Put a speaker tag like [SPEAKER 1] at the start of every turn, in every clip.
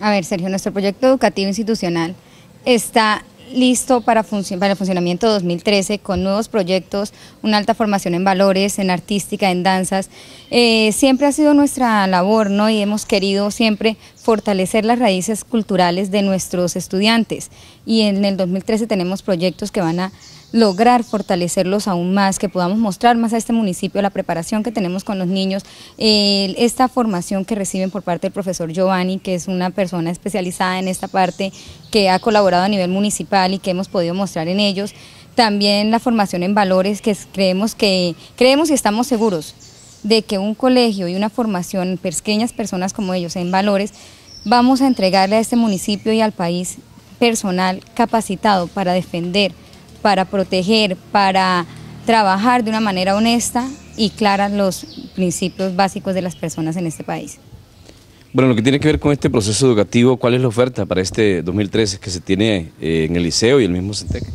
[SPEAKER 1] A ver, Sergio, nuestro proyecto educativo institucional está listo para, el funcionamiento 2013 con nuevos proyectos, una alta formación en valores, en artística, en danzas. Eh, siempre ha sido nuestra labor ¿no? y hemos querido siempre fortalecer las raíces culturales de nuestros estudiantes y en el 2013 tenemos proyectos que van a lograr fortalecerlos aún más, que podamos mostrar más a este municipio la preparación que tenemos con los niños, esta formación que reciben por parte del profesor Giovanni, que es una persona especializada en esta parte, que ha colaborado a nivel municipal y que hemos podido mostrar en ellos. También la formación en valores, que creemos, que, creemos y estamos seguros de que un colegio y una formación, pequeñas personas como ellos en valores, vamos a entregarle a este municipio y al país personal capacitado para defender para proteger, para trabajar de una manera honesta y clara los principios básicos de las personas en este país.
[SPEAKER 2] Bueno, lo que tiene que ver con este proceso educativo, ¿cuál es la oferta para este 2013 que se tiene eh, en el liceo y el mismo CENTEX?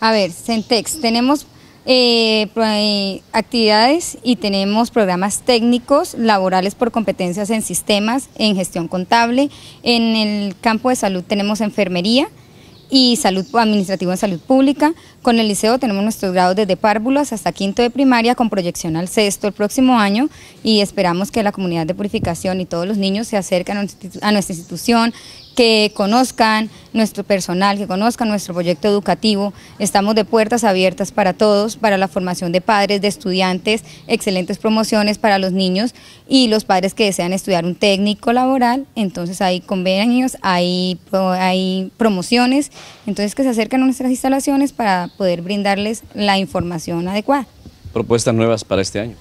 [SPEAKER 1] A ver, CENTEX, tenemos eh, eh, actividades y tenemos programas técnicos, laborales por competencias en sistemas, en gestión contable, en el campo de salud tenemos enfermería, y salud administrativo en salud pública. Con el liceo tenemos nuestros grados desde párvulos hasta quinto de primaria con proyección al sexto el próximo año y esperamos que la comunidad de purificación y todos los niños se acerquen a nuestra institución, que conozcan nuestro personal, que conozcan nuestro proyecto educativo. Estamos de puertas abiertas para todos, para la formación de padres, de estudiantes, excelentes promociones para los niños y los padres que desean estudiar un técnico laboral. Entonces hay convenios, hay, hay promociones, entonces que se acercan a nuestras instalaciones para poder brindarles la información adecuada.
[SPEAKER 2] Propuestas nuevas para este año.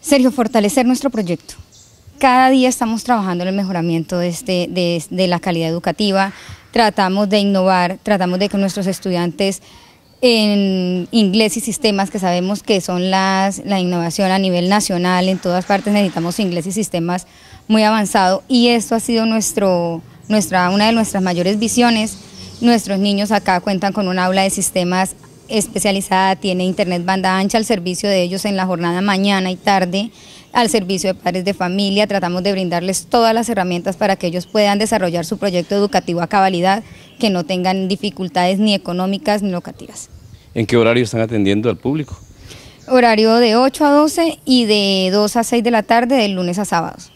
[SPEAKER 1] Sergio, fortalecer nuestro proyecto cada día estamos trabajando en el mejoramiento este, de, la calidad educativa, tratamos de innovar, tratamos de que nuestros estudiantes en inglés y sistemas que sabemos que son las, la innovación a nivel nacional, en todas partes necesitamos inglés y sistemas muy avanzado y esto ha sido nuestro, nuestra, una de nuestras mayores visiones. Nuestros niños acá cuentan con un aula de sistemas especializada, tiene internet banda ancha al servicio de ellos en la jornada mañana y tarde al servicio de padres de familia, tratamos de brindarles todas las herramientas para que ellos puedan desarrollar su proyecto educativo a cabalidad, que no tengan dificultades ni económicas ni locativas.
[SPEAKER 2] ¿En qué horario están atendiendo al público?
[SPEAKER 1] Horario de 8 a 12 y de 2 a 6 de la tarde, de lunes a sábados.